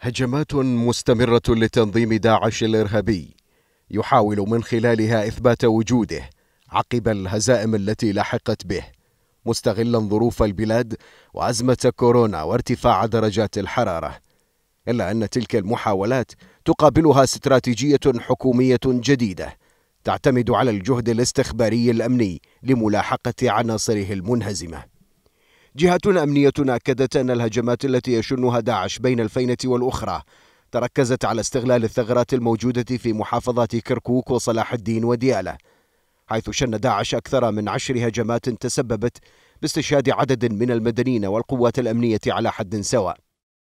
هجمات مستمرة لتنظيم داعش الإرهابي يحاول من خلالها إثبات وجوده عقب الهزائم التي لحقت به مستغلا ظروف البلاد وأزمة كورونا وارتفاع درجات الحرارة إلا أن تلك المحاولات تقابلها استراتيجية حكومية جديدة تعتمد على الجهد الاستخباري الأمني لملاحقة عناصره المنهزمة جهة أمنية أكدت أن الهجمات التي يشنها داعش بين الفينة والأخرى تركزت على استغلال الثغرات الموجودة في محافظات كركوك وصلاح الدين وديالة حيث شن داعش أكثر من عشر هجمات تسببت باستشهاد عدد من المدنيين والقوات الأمنية على حد سواء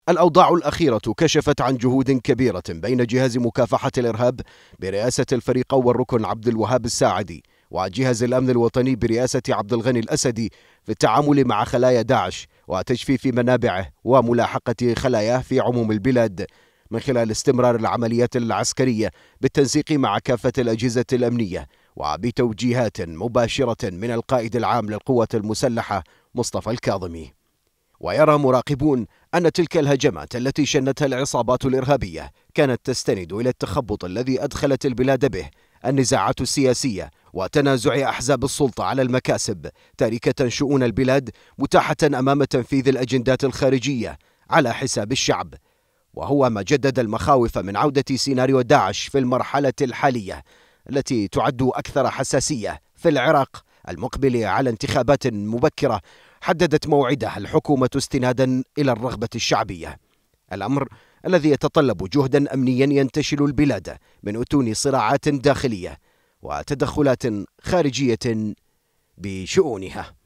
الأوضاع الأخيرة كشفت عن جهود كبيرة بين جهاز مكافحة الإرهاب برئاسة الفريق والركن عبد الوهاب الساعدي وجهاز الأمن الوطني برئاسة عبد الغني الأسدي في التعامل مع خلايا داعش وتجفيف منابعه وملاحقة خلاياه في عموم البلاد من خلال استمرار العمليات العسكرية بالتنسيق مع كافة الأجهزة الأمنية وبتوجيهات مباشرة من القائد العام للقوات المسلحة مصطفى الكاظمي ويرى مراقبون أن تلك الهجمات التي شنتها العصابات الإرهابية كانت تستند إلى التخبط الذي أدخلت البلاد به النزاعات السياسية وتنازع أحزاب السلطة على المكاسب تاركة شؤون البلاد متاحة أمام تنفيذ الأجندات الخارجية على حساب الشعب وهو ما جدد المخاوف من عودة سيناريو داعش في المرحلة الحالية التي تعد أكثر حساسية في العراق المقبل على انتخابات مبكرة حددت موعدها الحكومة استنادا إلى الرغبة الشعبية الأمر الذي يتطلب جهدا أمنيا ينتشل البلاد من أتون صراعات داخلية وتدخلات خارجية بشؤونها